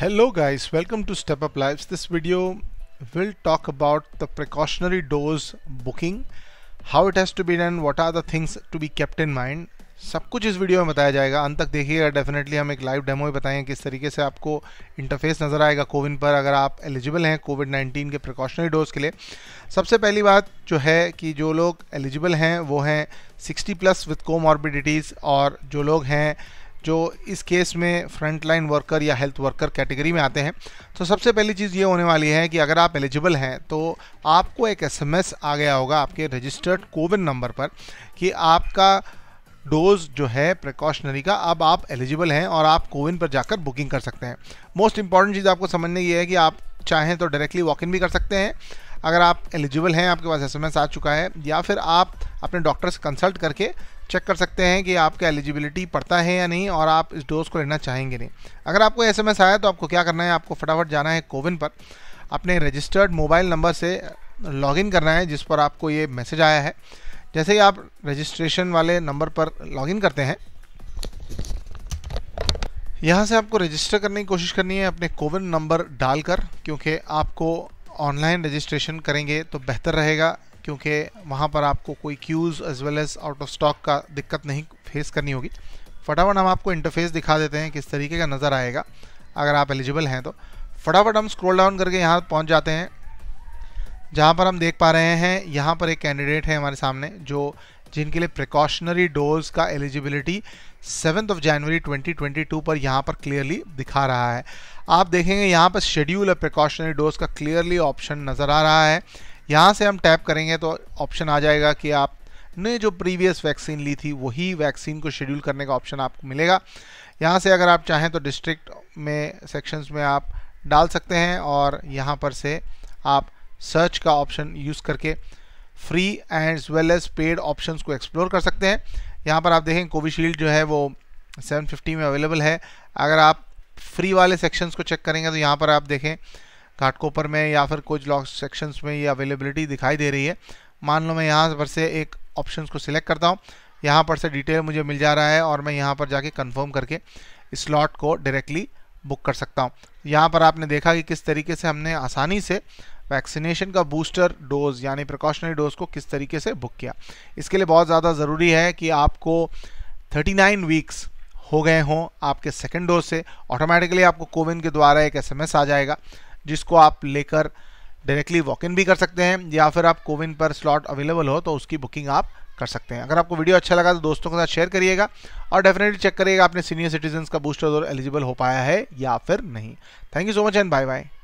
Hello guys, welcome to Step Up Lives. This video will talk about the precautionary dose booking, how it has to be done, what are the things to be kept in mind. सब कुछ इस video में बताया जाएगा अंत तक देखिएगा definitely हम एक लाइव डेमो ही बताएंगे किस तरीके से आपको इंटरफेस नज़र आएगा कोविन पर अगर आप एलिजिबल हैं कोविड 19 के प्रिकॉशनरी डोज के लिए सबसे पहली बात जो है कि जो लोग एलिजिबल हैं वो हैं 60 प्लस विथ कोमॉर्बिडिटीज़ और जो लोग हैं जो इस केस में फ्रंट लाइन वर्कर या हेल्थ वर्कर कैटेगरी में आते हैं तो सबसे पहली चीज़ ये होने वाली है कि अगर आप एलिजिबल हैं तो आपको एक एसएमएस आ गया होगा आपके रजिस्टर्ड कोविन नंबर पर कि आपका डोज जो है प्रिकॉशनरी का अब आप एलिजिबल हैं और आप कोविन पर जाकर बुकिंग कर सकते हैं मोस्ट इंपॉर्टेंट चीज़ आपको समझने ये है कि आप चाहें तो डायरेक्टली वॉक इन भी कर सकते हैं अगर आप एलिजिबल हैं आपके पास एस आ चुका है या फिर आप अपने डॉक्टर से कंसल्ट करके चेक कर सकते हैं कि आपका एलिजिबिलिटी पड़ता है या नहीं और आप इस डोज को लेना चाहेंगे नहीं अगर आपको एस आया तो आपको क्या करना है आपको फटाफट जाना है कोविन पर अपने रजिस्टर्ड मोबाइल नंबर से लॉगिन करना है जिस पर आपको ये मैसेज आया है जैसे ही आप रजिस्ट्रेशन वाले नंबर पर लॉगिन करते हैं यहाँ से आपको रजिस्टर करने की कोशिश करनी है अपने कोविन नंबर डालकर क्योंकि आपको ऑनलाइन रजिस्ट्रेशन करेंगे तो बेहतर रहेगा क्योंकि वहाँ पर आपको कोई queues as well as out of stock का दिक्कत नहीं फेस करनी होगी फटाफट हम आपको इंटरफेस दिखा देते हैं किस तरीके का नज़र आएगा अगर आप एलिजिबल हैं तो फटाफट हम स्क्रॉल डाउन करके यहाँ पहुँच जाते हैं जहाँ पर हम देख पा रहे हैं यहाँ पर एक कैंडिडेट है हमारे सामने जो जिनके लिए प्रिकॉशनरी डोज का एलिजिबिलिटी सेवन्थ ऑफ जनवरी 2022 पर यहाँ पर क्लियरली दिखा रहा है आप देखेंगे यहाँ पर शेड्यूल ऑफ प्रिकॉशनरी डोज का क्लियरली ऑप्शन नज़र आ रहा है यहाँ से हम टैप करेंगे तो ऑप्शन आ जाएगा कि आपने जो प्रीवियस वैक्सीन ली थी वही वैक्सीन को शेड्यूल करने का ऑप्शन आपको मिलेगा यहाँ से अगर आप चाहें तो डिस्ट्रिक्ट में सेक्शंस में आप डाल सकते हैं और यहाँ पर से आप सर्च का ऑप्शन यूज़ करके free and well as paid option को एक्सप्लोर कर सकते हैं यहाँ पर आप देखें कोविशील्ड जो है वो 750 में अवेलेबल है अगर आप फ्री वाले सेक्शंस को चेक करेंगे तो यहाँ पर आप देखें घाटकोपर में या फिर कुछ लॉक सेक्शंस में ये अवेलेबिलिटी दिखाई दे रही है मान लो मैं यहाँ पर से एक ऑप्शन को सिलेक्ट करता हूँ यहाँ पर से डिटेल मुझे मिल जा रहा है और मैं यहाँ पर जाके कन्फर्म करके स्लॉट को डायरेक्टली बुक कर सकता हूँ यहाँ पर आपने देखा कि किस तरीके से हमने आसानी से वैक्सीनेशन का बूस्टर डोज यानी प्रिकॉशनरी डोज को किस तरीके से बुक किया इसके लिए बहुत ज़्यादा ज़रूरी है कि आपको 39 वीक्स हो गए हों आपके सेकेंड डोज से ऑटोमेटिकली आपको कोविन के द्वारा एक एसएमएस आ जाएगा जिसको आप लेकर डायरेक्टली वॉक इन भी कर सकते हैं या फिर आप कोविन पर स्लॉट अवेलेबल हो तो उसकी बुकिंग आप कर सकते हैं अगर आपको वीडियो अच्छा लगा तो दोस्तों के साथ शेयर करिएगा और डेफिनेटली चेक करिएगा आपने सीनियर सिटीजन का बूस्टर डोर एलिजिबल हो पाया है या फिर नहीं thank you so much and bye bye